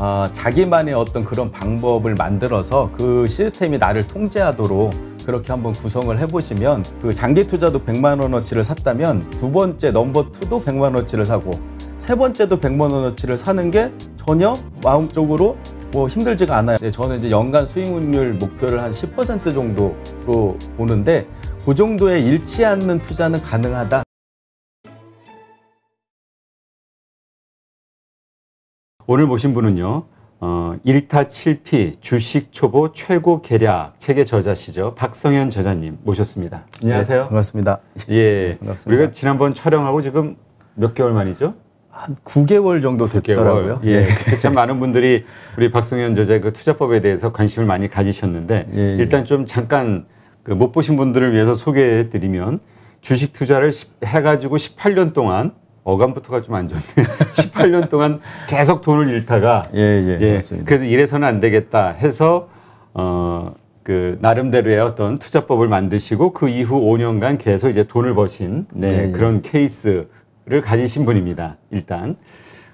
어, 자기만의 어떤 그런 방법을 만들어서 그 시스템이 나를 통제하도록 그렇게 한번 구성을 해보시면 그 장기 투자도 100만 원어치를 샀다면 두 번째 넘버 투도 100만 원어치를 사고 세 번째도 100만 원어치를 사는 게 전혀 마음적으로 뭐 힘들지가 않아요. 네, 저는 이제 연간 수익률 목표를 한 10% 정도로 보는데 그 정도의 잃지 않는 투자는 가능하다. 오늘 모신 분은요. 어, 1타 7피 주식 초보 최고 계략 책의 저자시죠. 박성현 저자님 모셨습니다. 안녕하세요. 네, 반갑습니다. 예. 반갑습니다. 우리가 지난번 촬영하고 지금 몇 개월 만이죠? 한 9개월 정도 됐더라고요. 9개월. 예. 예. 참 많은 분들이 우리 박성현 저자의 그 투자법에 대해서 관심을 많이 가지셨는데 예, 예. 일단 좀 잠깐 그못 보신 분들을 위해서 소개해 드리면 주식 투자를 해가지고 18년 동안 어감부터가 좀 안 좋네. 18년 동안 계속 돈을 잃다가 예, 예, 예 그래서 이래서는 안 되겠다 해서 어 그 나름대로의 어떤 투자법을 만드시고 그 이후 5년간 계속 이제 돈을 버신 네, 예, 예, 그런 케이스를 가지신 분입니다. 일단.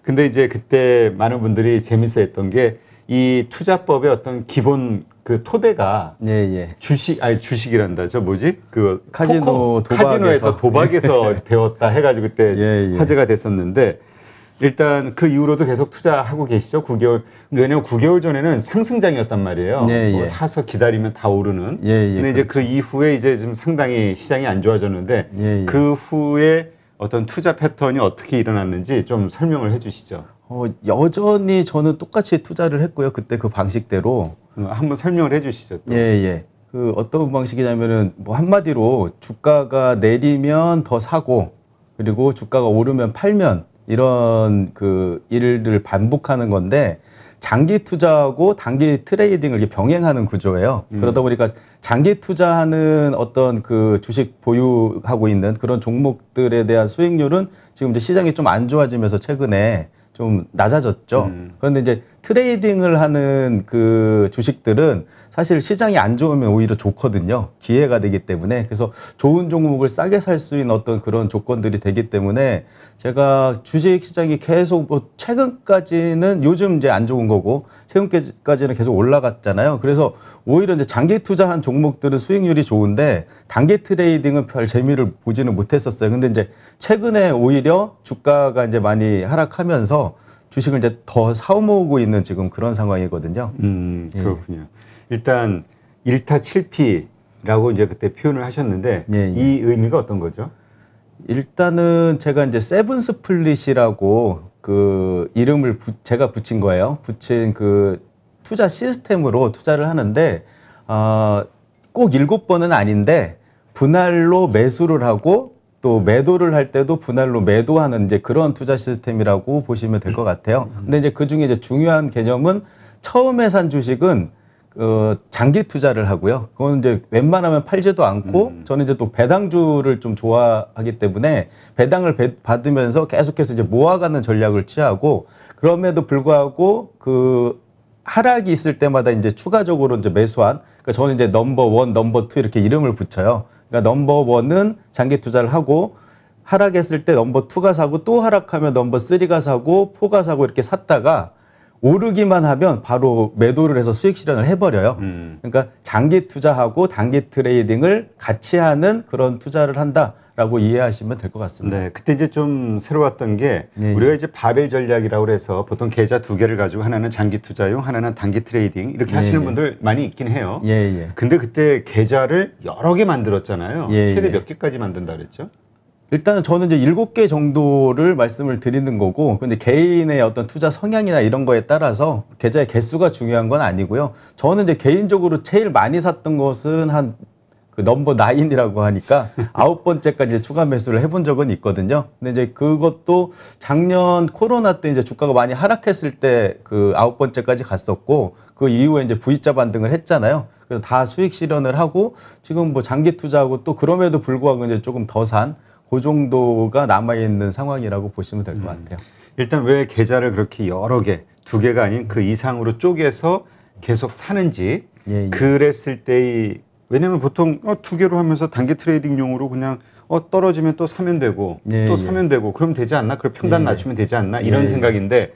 근데 이제 그때 많은 분들이 재밌어 했던 게 이 투자법의 어떤 기본 그 토대가 예, 예. 주식 아니 주식이란다 저 뭐지 그 카지노 도박에서 도박에서 예. 배웠다 해가지고 그때 예, 예, 화제가 됐었는데 일단 그 이후로도 계속 투자하고 계시죠 9개월 왜냐면 9개월 전에는 상승장이었단 말이에요 예, 뭐 사서 기다리면 다 오르는 근데 그렇죠. 이제 그 그렇죠. 이후에 이제 좀 상당히 시장이 안 좋아졌는데 그 후에 어떤 투자 패턴이 어떻게 일어났는지 좀 설명을 해주시죠. 어, 여전히 저는 똑같이 투자를 했고요. 그때 그 방식대로 어, 한번 설명을 해주시죠. 또. 예, 예. 그 어떤 방식이냐면은 뭐 한마디로 주가가 내리면 더 사고 그리고 주가가 오르면 팔면 이런 그 일들 을 반복하는 건데 장기 투자하고 단기 트레이딩을 이렇게 병행하는 구조예요. 음. 그러다 보니까 장기 투자하는 어떤 그 주식 보유하고 있는 그런 종목들에 대한 수익률은 지금 이제 시장이 좀 안 좋아지면서 최근에 좀 낮아졌죠. 음. 그런데 이제 트레이딩을 하는 그 주식들은 사실 시장이 안 좋으면 오히려 좋거든요. 기회가 되기 때문에 그래서 좋은 종목을 싸게 살 수 있는 어떤 그런 조건들이 되기 때문에 제가 주식 시장이 계속 뭐 최근까지는 요즘 이제 안 좋은 거고 최근까지는 계속 올라갔잖아요. 그래서 오히려 이제 장기 투자한 종목들은 수익률이 좋은데 단기 트레이딩은 별 재미를 보지는 못했었어요. 근데 이제 최근에 오히려 주가가 이제 많이 하락하면서 주식을 이제 더 사모으고 있는 지금 그런 상황이거든요. 음, 예. 그렇군요. 예. 일단 1타7피라고 이제 그때 표현을 하셨는데 예, 예. 이 의미가 어떤 거죠? 일단은 제가 이제 세븐 스플릿이라고 그 이름을 부, 제가 붙인 거예요. 붙인 그 투자 시스템으로 투자를 하는데 어, 꼭 일곱 번은 아닌데 분할로 매수를 하고 또 매도를 할 때도 분할로 매도하는 이제 그런 투자 시스템이라고 보시면 될 것 같아요. 근데 이제 그 중에 이제 중요한 개념은 처음에 산 주식은 어, 장기 투자를 하고요. 그건 이제 웬만하면 팔지도 않고 음. 저는 이제 또 배당주를 좀 좋아하기 때문에 배당을 배, 받으면서 계속해서 이제 모아가는 전략을 취하고 그럼에도 불구하고 그 하락이 있을 때마다 이제 추가적으로 이제 매수한 그러니까 저는 이제 넘버 원, 넘버 투 이렇게 이름을 붙여요. 그러니까 넘버 원은 장기 투자를 하고 하락했을 때 넘버 투가 사고 또 하락하면 넘버 쓰리가 사고 포가 사고 이렇게 샀다가 오르기만 하면 바로 매도를 해서 수익 실현을 해버려요. 음. 그러니까 장기 투자하고 단기 트레이딩을 같이 하는 그런 투자를 한다라고 이해하시면 될 것 같습니다. 네, 그때 이제 좀 새로 왔던 게 네. 우리가 이제 바벨 전략이라고 해서 보통 계좌 두 개를 가지고 하나는 장기 투자용, 하나는 단기 트레이딩 이렇게 네, 하시는 예. 분들 많이 있긴 해요. 예, 예. 근데 그때 계좌를 여러 개 만들었잖아요. 예, 최대 예. 몇 개까지 만든다 그랬죠? 일단은 저는 이제 일곱 개 정도를 말씀을 드리는 거고, 근데 개인의 어떤 투자 성향이나 이런 거에 따라서 계좌의 개수가 중요한 건 아니고요. 저는 이제 개인적으로 제일 많이 샀던 것은 한 그 넘버 나인이라고 하니까 아홉 번째까지 추가 매수를 해본 적은 있거든요. 근데 이제 그것도 작년 코로나 때 이제 주가가 많이 하락했을 때 그 아홉 번째까지 갔었고, 그 이후에 이제 V자 반등을 했잖아요. 그래서 다 수익 실현을 하고 지금 뭐 장기 투자하고 또 그럼에도 불구하고 이제 조금 더산 그 정도가 남아있는 상황이라고 보시면 될것 음. 같아요. 일단 왜 계좌를 그렇게 여러 개, 두 개가 아닌 그 이상으로 쪼개서 계속 사는지 예, 예. 그랬을 때의 왜냐하면 보통 어, 두 개로 하면서 단기 트레이딩용으로 그냥 어, 떨어지면 또 사면 되고 예, 또 예. 사면 되고 그럼 되지 않나? 그럼 평단 예, 예. 낮추면 되지 않나? 이런 생각인데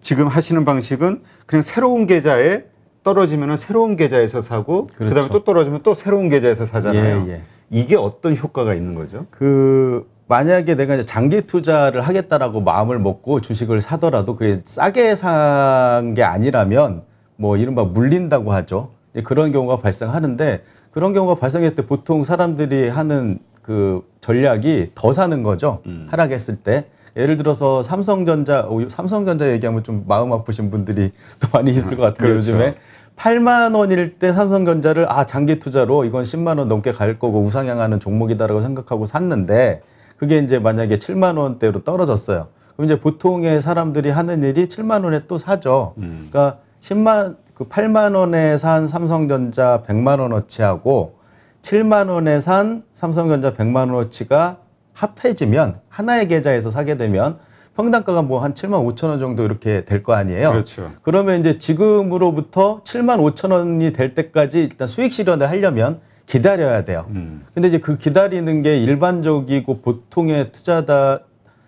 지금 하시는 방식은 그냥 새로운 계좌에 떨어지면 새로운 계좌에서 사고 그렇죠. 그다음에또 떨어지면 또 새로운 계좌에서 사잖아요. 이게 어떤 효과가 있는 거죠? 그 만약에 내가 이제 장기 투자를 하겠다라고 마음을 먹고 주식을 사더라도 그게 싸게 산 게 아니라면 뭐 이른바 물린다고 하죠. 그런 경우가 발생하는데 그런 경우가 발생했을 때 보통 사람들이 하는 그 전략이 더 사는 거죠. 음. 하락했을 때. 예를 들어서 삼성전자, 어, 삼성전자 얘기하면 좀 마음 아프신 분들이 또 많이 있을 것 같아요, 그렇죠. 요즘에. 8만 원일 때 삼성전자를 아 장기 투자로 이건 10만 원 넘게 갈 거고 우상향하는 종목이다라고 생각하고 샀는데 그게 이제 만약에 7만 원대로 떨어졌어요. 그럼 이제 보통의 사람들이 하는 일이 7만 원에 또 사죠. 음. 그러니까 10만 그 8만 원에 산 삼성전자 100만 원어치하고 7만 원에 산 삼성전자 100만 원어치가 합해지면 하나의 계좌에서 사게 되면 평당가가 뭐 한 7만 5천 원 정도 이렇게 될 거 아니에요. 그렇죠. 그러면 이제 지금으로부터 7만 5천 원이 될 때까지 일단 수익 실현을 하려면 기다려야 돼요. 음. 근데 이제 그 기다리는 게 일반적이고 보통의 투자다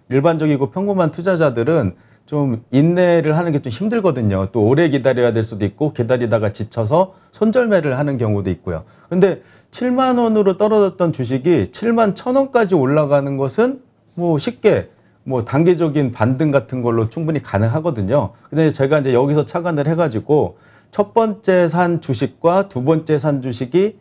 일반적이고 평범한 투자자들은 좀 인내를 하는 게 좀 힘들거든요. 또 오래 기다려야 될 수도 있고 기다리다가 지쳐서 손절매를 하는 경우도 있고요. 근데 7만 원으로 떨어졌던 주식이 7만 천 원까지 올라가는 것은 뭐 쉽게 뭐 단계적인 반등 같은 걸로 충분히 가능하거든요. 근데 제가 이제 여기서 착안을 해가지고 첫 번째 산 주식과 두 번째 산 주식이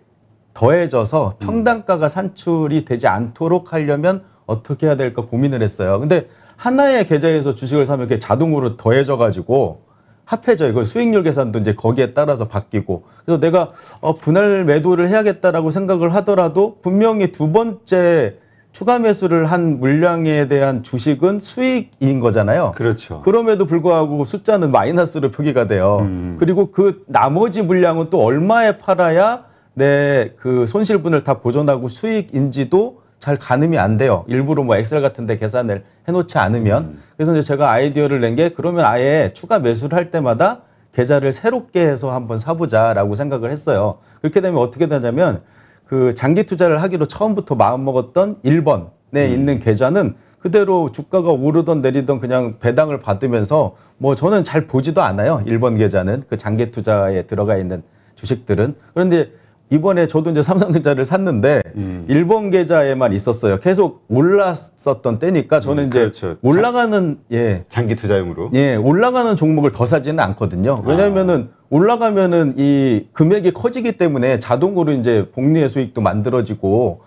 더해져서 음. 평단가가 산출이 되지 않도록 하려면 어떻게 해야 될까 고민을 했어요. 근데 하나의 계좌에서 주식을 사면 그게 자동으로 더해져가지고 합해져요. 이그 수익률 계산도 이제 거기에 따라서 바뀌고. 그래서 내가 어, 분할 매도를 해야겠다라고 생각을 하더라도 분명히 두 번째 추가 매수를 한 물량에 대한 주식은 수익인 거잖아요. 그렇죠. 그럼에도 불구하고 숫자는 마이너스로 표기가 돼요. 음. 그리고 그 나머지 물량은 또 얼마에 팔아야 내 그 손실분을 다 보존하고 수익인지도 잘 가늠이 안 돼요. 일부러 뭐 엑셀 같은 데 계산을 해놓지 않으면. 음. 그래서 이제 제가 아이디어를 낸 게 그러면 아예 추가 매수를 할 때마다 계좌를 새롭게 해서 한번 사보자라고 생각을 했어요. 그렇게 되면 어떻게 되냐면 그 장기 투자를 하기로 처음부터 마음먹었던 1번에 음. 있는 계좌는 그대로 주가가 오르던 내리던 그냥 배당을 받으면서 뭐 저는 잘 보지도 않아요. 1번 계좌는 그 장기 투자에 들어가 있는 주식들은. 그런데 이번에 저도 이제 삼성 계좌를 샀는데 음. 1번 계좌에만 있었어요. 계속 올랐었던 때니까 저는 음, 이제 그렇죠. 올라가는 장, 예 장기 투자용으로 예 올라가는 종목을 더 사지는 않거든요. 왜냐면은 아. 올라가면은 이 금액이 커지기 때문에 자동으로 이제 복리의 수익도 만들어지고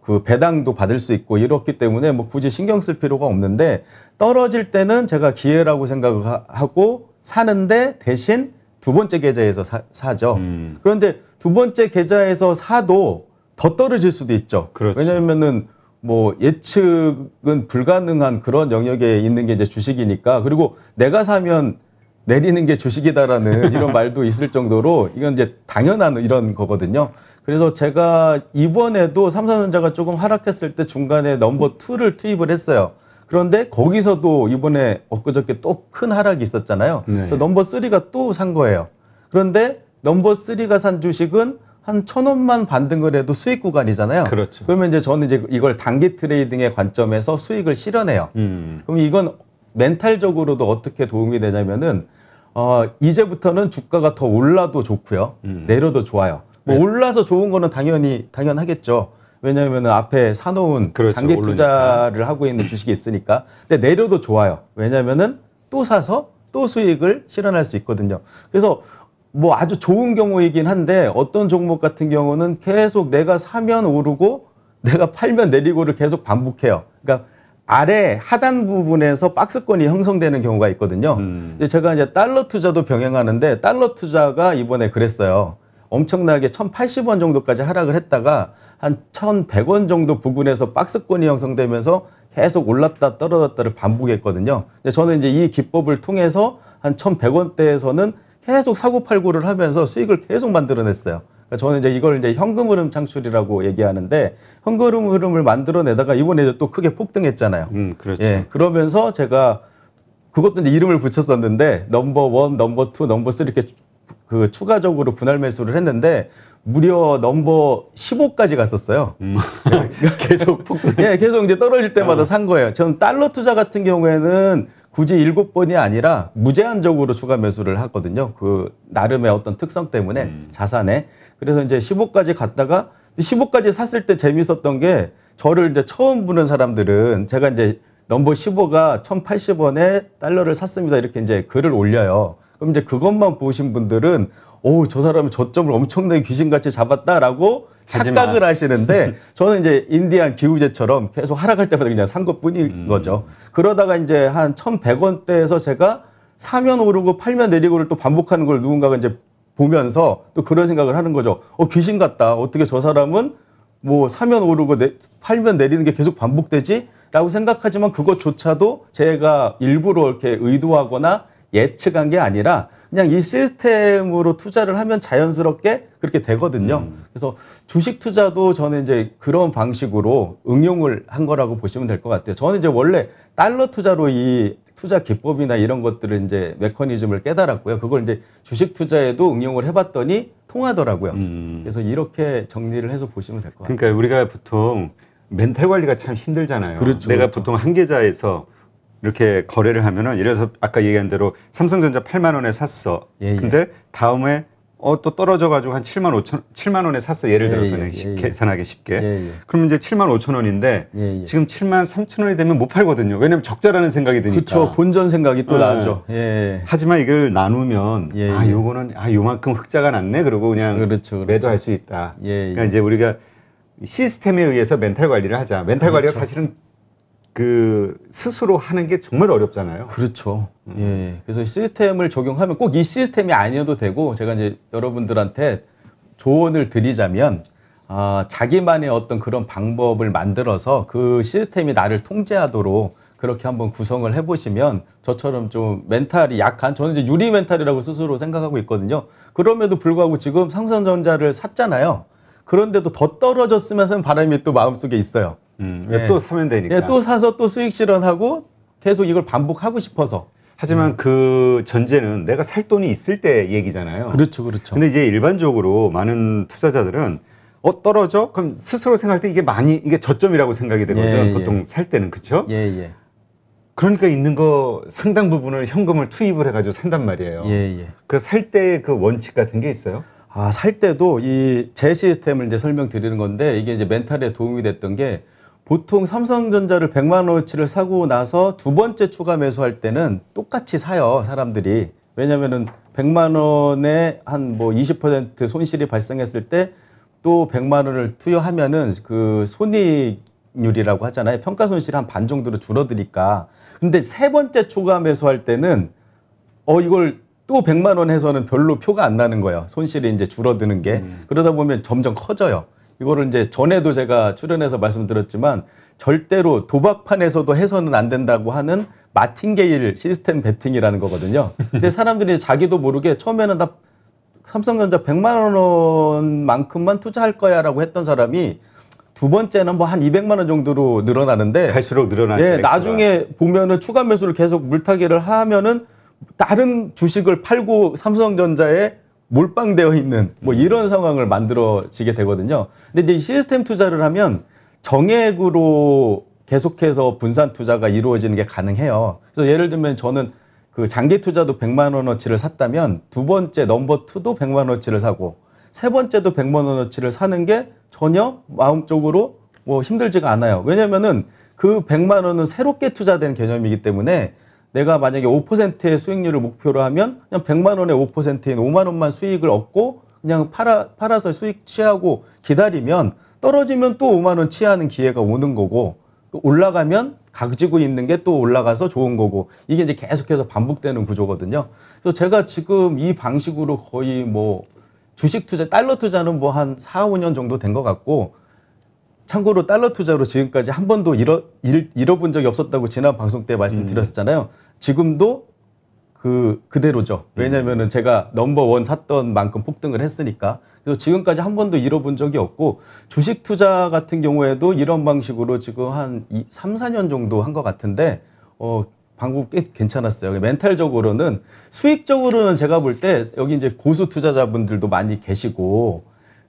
그 배당도 받을 수 있고 이렇기 때문에 뭐 굳이 신경 쓸 필요가 없는데 떨어질 때는 제가 기회라고 생각하고 사는데 대신 두 번째 계좌에서 사, 죠 음. 그런데 두 번째 계좌에서 사도 더 떨어질 수도 있죠. 그렇죠. 왜냐면은 하뭐 예측은 불가능한 그런 영역에 있는 게 이제 주식이니까 그리고 내가 사면 내리는 게 주식이다라는 이런 말도 있을 정도로 이건 이제 당연한 이런 거거든요. 그래서 제가 이번에도 삼성전자가 조금 하락했을 때 중간에 넘버 투를 투입을 했어요. 그런데 거기서도 이번에 엊그저께 또 큰 하락이 있었잖아요. 네. 저 넘버 쓰리가 또 산 거예요. 그런데 넘버 쓰리가산 주식은 한 천 원만 반등을 해도 수익 구간이잖아요. 그렇죠. 그러면 이제 저는 이제 이걸 단기 트레이딩의 관점에서 수익을 실현해요. 음. 그럼 이건 멘탈적으로도 어떻게 도움이 되냐면은 어, 이제부터는 주가가 더 올라도 좋고요. 음. 내려도 좋아요. 뭐 네. 올라서 좋은 거는 당연히 당연하겠죠. 왜냐하면 앞에 사놓은 그렇죠, 장기 투자를 오르니까. 하고 있는 주식이 있으니까. 근데 내려도 좋아요. 왜냐하면은 또 사서 또 수익을 실현할 수 있거든요. 그래서 뭐 아주 좋은 경우이긴 한데 어떤 종목 같은 경우는 계속 내가 사면 오르고 내가 팔면 내리고를 계속 반복해요. 그러니까 아래 하단 부분에서 박스권이 형성되는 경우가 있거든요. 음. 제가 이제 달러 투자도 병행하는데 달러 투자가 이번에 그랬어요. 엄청나게 1,080원 정도까지 하락을 했다가 한 1,100원 정도 부근에서 박스권이 형성되면서 계속 올랐다 떨어졌다를 반복했거든요. 근데 저는 이제 이 기법을 통해서 한 1,100원대에서는 계속 사고 팔고를 하면서 수익을 계속 만들어냈어요. 그러니까 저는 이제 이걸 이제 현금 흐름 창출이라고 얘기하는데 현금 흐름을 만들어내다가 이번에 또 크게 폭등했잖아요. 음, 그렇죠. 예, 그러면서 제가 그것도 이제 이름을 붙였었는데 넘버 원, 넘버 투, 넘버 쓰리 이렇게 그 추가적으로 분할 매수를 했는데 무려 넘버 15까지 갔었어요. 음. 계속 폭등. 예, 계속 이제 떨어질 때마다 어. 산 거예요. 저는 달러 투자 같은 경우에는 굳이 일곱 번이 아니라 무제한적으로 추가 매수를 하거든요. 그 나름의 어떤 특성 때문에 음. 자산에. 그래서 이제 15까지 갔다가 15까지 샀을 때 재밌었던 게 저를 이제 처음 보는 사람들은 제가 이제 넘버 15가 1,080원에 달러를 샀습니다. 이렇게 이제 글을 올려요. 그럼 이제 그것만 보신 분들은 오, 저 사람이 저점을 엄청나게 귀신같이 잡았다라고 착각을 하시는데 저는 이제 인디안 기우제처럼 계속 하락할 때마다 그냥 산 것뿐인 음. 거죠. 그러다가 이제 한 1,100원대에서 제가 사면 오르고 팔면 내리고를 또 반복하는 걸 누군가가 이제 보면서 또 그런 생각을 하는 거죠. 어 귀신 같다. 어떻게 저 사람은 뭐 사면 오르고 내, 팔면 내리는 게 계속 반복되지? 라고 생각하지만 그것조차도 제가 일부러 이렇게 의도하거나 예측한 게 아니라 그냥 이 시스템으로 투자를 하면 자연스럽게 그렇게 되거든요. 음. 그래서 주식 투자도 저는 이제 그런 방식으로 응용을 한 거라고 보시면 될 것 같아요. 저는 이제 원래 달러 투자로 이 투자 기법이나 이런 것들을 이제 메커니즘을 깨달았고요. 그걸 이제 주식 투자에도 응용을 해봤더니 통하더라고요. 음. 그래서 이렇게 정리를 해서 보시면 될 것 같아요. 그러니까 우리가 보통 멘탈 관리가 참 힘들잖아요. 그렇죠, 내가 그렇죠. 보통 한계자에서 이렇게 거래를 하면은 예래서 아까 얘기한 대로 삼성전자 8만 원에 샀어. 예, 예. 근데 다음에 어 또 떨어져 가지고 한 7만 5천 7만 원에 샀어. 예를 예, 들어서 는 예, 계산하기 쉽게. 그러면 이제 7만 5천 원인데 지금 7만 3천 원이 되면 못 팔거든요. 왜냐면 적자라는 생각이 드니까. 그렇죠. 본전 생각이 또 네. 나죠. 하지만 이걸 나누면 아 요거는 아 요만큼 흑자가 났네. 그러고 그냥 그렇죠, 그렇죠. 매도할 수 있다. 그러니까 이제 우리가 시스템에 의해서 멘탈 관리를 하자. 멘탈 그렇죠. 관리가 사실은 그 스스로 하는 게 정말 어렵잖아요. 그렇죠. 음. 예. 그래서 시스템을 적용하면 꼭 이 시스템이 아니어도 되고 제가 이제 여러분들한테 조언을 드리자면 아, 자기만의 어떤 그런 방법을 만들어서 그 시스템이 나를 통제하도록 그렇게 한번 구성을 해보시면 저처럼 좀 멘탈이 약한 저는 이제 유리 멘탈이라고 스스로 생각하고 있거든요. 그럼에도 불구하고 지금 삼성전자를 샀잖아요. 그런데도 더 떨어졌으면 하는 바람이 또 마음속에 있어요. 음, 예. 또 사면 되니까. 예, 또 사서 또 수익 실현하고 계속 이걸 반복하고 싶어서. 하지만 음. 그 전제는 내가 살 돈이 있을 때 얘기잖아요. 그렇죠, 그렇죠. 근데 이제 일반적으로 많은 투자자들은 어 떨어져? 그럼 스스로 생각할 때 이게 많이 이게 저점이라고 생각이 되거든. 예, 예. 보통 예. 살 때는 그렇죠. 예, 예. 그러니까 있는 거 상당 부분을 현금을 투입을 해가지고 산단 말이에요. 예, 예. 그 살때그 그 원칙 같은 게 있어요? 아, 살 때도 이 제 시스템을 이제 설명드리는 건데 이게 이제 멘탈에 도움이 됐던 게 보통 삼성전자를 100만 원어치를 사고 나서 두 번째 추가 매수할 때는 똑같이 사요, 사람들이. 왜냐면은 100만 원에 한 뭐 20% 손실이 발생했을 때 또 100만 원을 투여하면은 그 손익률이라고 하잖아요. 평가 손실이 한 반 정도로 줄어드니까. 근데 세 번째 추가 매수할 때는 어 이걸 또 100만 원 해서는 별로 표가 안 나는 거예요. 손실이 이제 줄어드는 게. 음. 그러다 보면 점점 커져요. 이거를 이제 전에도 제가 출연해서 말씀드렸지만 절대로 도박판에서도 해서는 안 된다고 하는 마틴게일 시스템 베팅이라는 거거든요. 근데 사람들이 자기도 모르게 처음에는 다 삼성전자 100만 원만큼만 투자할 거야라고 했던 사람이 두 번째는 뭐 한 200만 원 정도로 늘어나는데 갈수록 늘어나죠. 예, 나중에 보면은 추가 매수를 계속 물타기를 하면은 다른 주식을 팔고 삼성전자에 몰빵되어 있는 뭐 음. 이런 상황을 만들어지게 되거든요. 근데 이제 시스템 투자를 하면 정액으로 계속해서 분산 투자가 이루어지는 게 가능해요. 그래서 예를 들면 저는 그 장기 투자도 100만 원어치를 샀다면 두 번째 넘버 투도 100만 원어치를 사고 세 번째도 100만 원어치를 사는 게 전혀 마음적으로 뭐 힘들지가 않아요. 왜냐면은 그 100만 원은 새롭게 투자된 개념이기 때문에 내가 만약에 5%의 수익률을 목표로 하면 그냥 100만 원에 5%인 5만 원만 수익을 얻고 그냥 팔아, 팔아서 수익 취하고 기다리면 떨어지면 또 5만 원 취하는 기회가 오는 거고 올라가면 가지고 있는 게 또 올라가서 좋은 거고 이게 이제 계속해서 반복되는 구조거든요. 그래서 제가 지금 이 방식으로 거의 뭐 주식 투자, 달러 투자는 뭐 한 4, 5년 정도 된 것 같고 참고로 달러 투자로 지금까지 한 번도 잃어, 잃어, 본 적이 없었다고 지난 방송 때말씀드렸잖아요 음. 지금도 그 그대로죠. 음. 왜냐면은 제가 넘버 원 샀던 만큼 폭등을 했으니까. 그래서 지금까지 한 번도 잃어본 적이 없고 주식 투자 같은 경우에도 이런 방식으로 지금 한 2, 3, 4년 정도 한 것 같은데 어 방법 꽤 괜찮았어요. 멘탈적으로는 수익적으로는 제가 볼 때 여기 이제 고수 투자자분들도 많이 계시고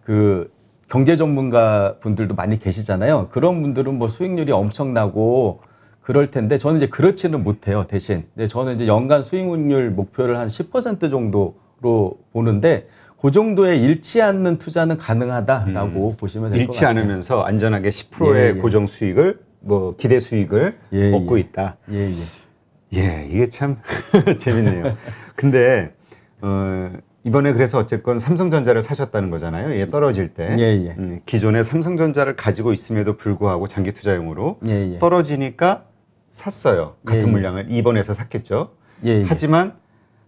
그 경제 전문가 분들도 많이 계시잖아요. 그런 분들은 뭐 수익률이 엄청나고 그럴 텐데 저는 이제 그렇지는 못해요. 대신 네, 저는 이제 연간 수익률 목표를 한 10% 정도로 보는데 그정도에 잃지 않는 투자는 가능하다라고 음. 보시면 될 것 같아요. 잃지 않으면서 안전하게 10%의 예, 예. 고정 수익을 뭐 기대 수익을 예, 예. 얻고 있다. 예, 예. 예, 이게 참 재밌네요. 근데 어, 이번에 그래서 어쨌건 삼성전자를 사셨다는 거잖아요. 예, 떨어질 때 예, 예. 음, 기존에 삼성전자를 가지고 있음에도 불구하고 장기 투자용으로 예, 예. 떨어지니까 샀어요. 같은 예, 예. 물량을 이번에서 샀겠죠. 하지만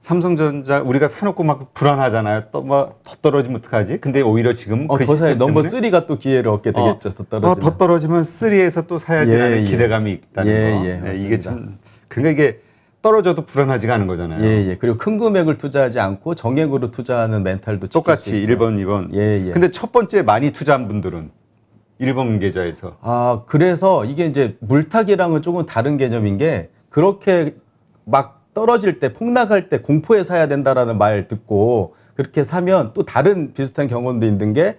삼성전자 우리가 사놓고 막 불안하잖아요. 또 뭐 더 떨어지면 어떡하지? 근데 오히려 지금 어, 그 더사 넘버 3가 또 기회를 얻게 어, 되겠죠. 어, 더 떨어지면 어, 더 떨어지면 3에서 또 사야지라는 기대감이 있다는 거. 예, 예. 이게 참 그러니까 이게 떨어져도 불안하지가 않은 거잖아요. 예, 예. 그리고 큰 금액을 투자하지 않고 정액으로 투자하는 멘탈도 똑같이 1번, 2번. 예, 예. 근데 첫 번째 많이 투자한 분들은 1번 계좌에서. 아, 그래서 이게 이제 물타기랑은 조금 다른 개념인 게 그렇게 막 떨어질 때 폭락할 때 공포에 사야 된다라는 말 듣고 그렇게 사면 또 다른 비슷한 경험도 있는 게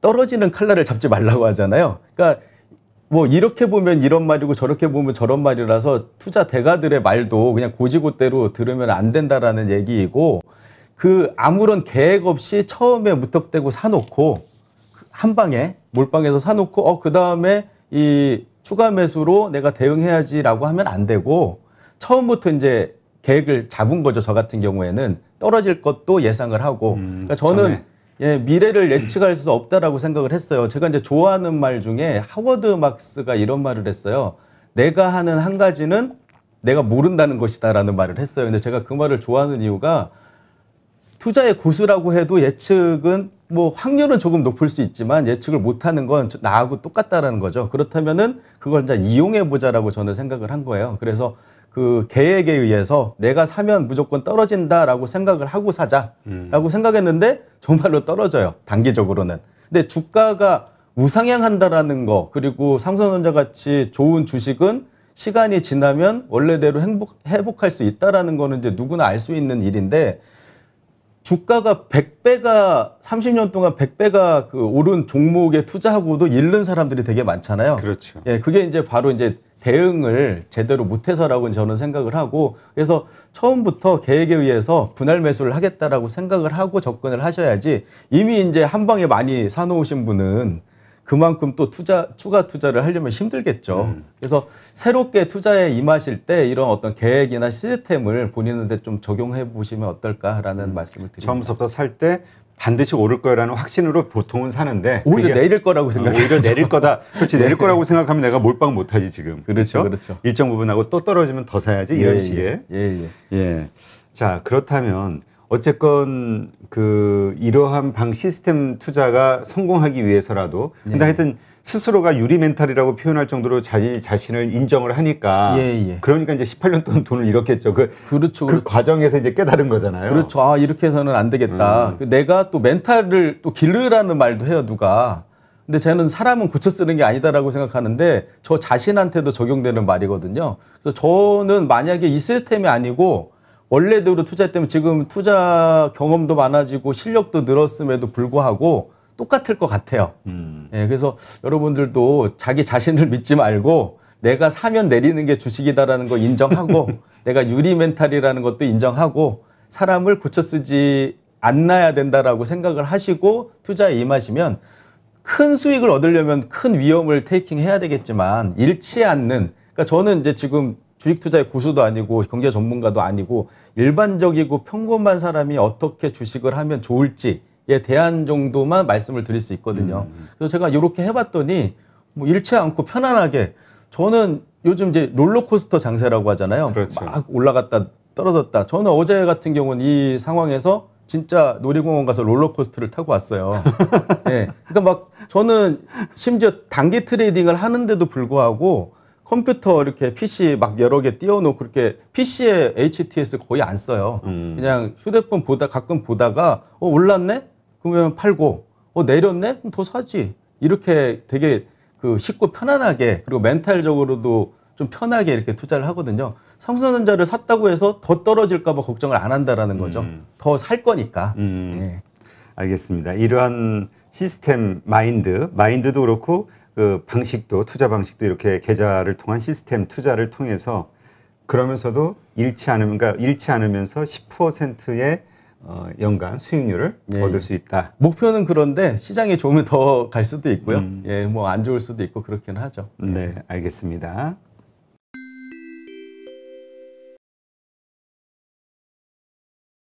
떨어지는 칼날을 잡지 말라고 하잖아요. 그러니까 뭐 이렇게 보면 이런 말이고 저렇게 보면 저런 말이라서 투자 대가들의 말도 그냥 고지고대로 들으면 안 된다라는 얘기이고 그 아무런 계획 없이 처음에 무턱대고 사놓고 한 방에 몰빵해서 사놓고 어그 다음에 이 추가 매수로 내가 대응해야지라고 하면 안 되고 처음부터 이제 계획을 잡은 거죠 저 같은 경우에는 떨어질 것도 예상을 하고 음, 그러니까 저는 처에 예, 미래를 음. 예측할 수 없다라고 생각을 했어요. 제가 이제 좋아하는 말 중에 하워드 막스가 이런 말을 했어요. 내가 하는 한 가지는 내가 모른다는 것이다라는 말을 했어요. 근데 제가 그 말을 좋아하는 이유가 투자의 고수라고 해도 예측은 뭐 확률은 조금 높을 수 있지만 예측을 못하는 건 나하고 똑같다라는 거죠. 그렇다면은 그걸 이제 이용해 보자라고 저는 생각을 한 거예요. 그래서 그 계획에 의해서 내가 사면 무조건 떨어진다라고 생각을 하고 사자라고 음. 생각했는데 정말로 떨어져요. 단기적으로는. 근데 주가가 우상향한다라는 거 그리고 삼성전자 같이 좋은 주식은 시간이 지나면 원래대로 행복, 회복할 수 있다라는 거는 이제 누구나 알 수 있는 일인데 주가가 100배가 30년 동안 100배가 그 오른 종목에 투자하고도 잃는 사람들이 되게 많잖아요. 그렇죠. 예, 그게 이제 바로 이제 대응을 제대로 못해서라고 저는 생각을 하고 그래서 처음부터 계획에 의해서 분할 매수를 하겠다라고 생각을 하고 접근을 하셔야지 이미 이제 한 방에 많이 사놓으신 분은 그만큼 또 투자 추가 투자를 하려면 힘들겠죠. 음. 그래서 새롭게 투자에 임하실 때 이런 어떤 계획이나 시스템을 본인한테 좀 적용해 보시면 어떨까라는 음. 말씀을 드립니다. 처음부터 살때 반드시 오를 거라는 확신으로 보통은 사는데 오히려 내릴 거라고 생각 어, 오히려 내릴 거다 그렇지 내릴 네. 거라고 생각하면 내가 몰빵 못하지 지금 그렇죠, 그렇죠 그렇죠 일정 부분하고 또 떨어지면 더 사야지 이런 예, 예. 식의 예예 예. 예. 자 그렇다면 어쨌건 그 이러한 방 시스템 투자가 성공하기 위해서라도 근데 네. 하여튼 스스로가 유리 멘탈이라고 표현할 정도로 자기 자신을 인정을 하니까 예, 예. 그러니까 이제 18년 동안 돈을 잃었겠죠. 그, 그렇죠, 그 그렇죠 과정에서 이제 깨달은 거잖아요. 그렇죠. 아 이렇게 해서는 안 되겠다. 음. 그 내가 또 멘탈을 또 기르라는 말도 해요 누가. 근데 저는 사람은 고쳐 쓰는 게 아니다라고 생각하는데 저 자신한테도 적용되는 말이거든요. 그래서 저는 만약에 이 시스템이 아니고 원래대로 투자했다면 지금 투자 경험도 많아지고 실력도 늘었음에도 불구하고 똑같을 것 같아요. 음. 예, 그래서 여러분들도 자기 자신을 믿지 말고 내가 사면 내리는 게 주식이다라는 거 인정하고 내가 유리 멘탈이라는 것도 인정하고 사람을 고쳐 쓰지 않나야 된다라고 생각을 하시고 투자에 임하시면 큰 수익을 얻으려면 큰 위험을 테이킹 해야 되겠지만 잃지 않는 그러니까 저는 이제 지금 주식 투자의 고수도 아니고 경제 전문가도 아니고 일반적이고 평범한 사람이 어떻게 주식을 하면 좋을지 예, 대한 정도만 말씀을 드릴 수 있거든요. 음. 그래서 제가 이렇게 해봤더니 뭐 잃지 않고 편안하게 저는 요즘 이제 롤러코스터 장세라고 하잖아요. 그렇죠. 막 올라갔다 떨어졌다. 저는 어제 같은 경우는 이 상황에서 진짜 놀이공원 가서 롤러코스터를 타고 왔어요. 예. 네. 그러니까 막 저는 심지어 단기 트레이딩을 하는데도 불구하고 컴퓨터 이렇게 PC 막 여러 개 띄워놓고 그렇게 PC에 HTS 거의 안 써요. 음. 그냥 휴대폰 보다 가끔 보다가 어 올랐네? 그러면 팔고 어 내렸네? 그럼 더 사지. 이렇게 되게 그 쉽고 편안하게 그리고 멘탈적으로도 좀 편하게 이렇게 투자를 하거든요. 삼성전자를 샀다고 해서 더 떨어질까 봐 걱정을 안 한다라는 거죠. 음. 더살 거니까. 음. 네. 알겠습니다. 이러한 시스템 마인드, 마인드도 그렇고 그 방식도 투자 방식도 이렇게 계좌를 통한 시스템 투자를 통해서 그러면서도 잃지 않으면 그러니까 잃지 않으면서 10%의 어, 연간 수익률을 예. 얻을 수 있다. 목표는 그런데 시장이 좋으면 더 갈 수도 있고요. 음. 예, 뭐 안 좋을 수도 있고 그렇긴 하죠. 네, 알겠습니다.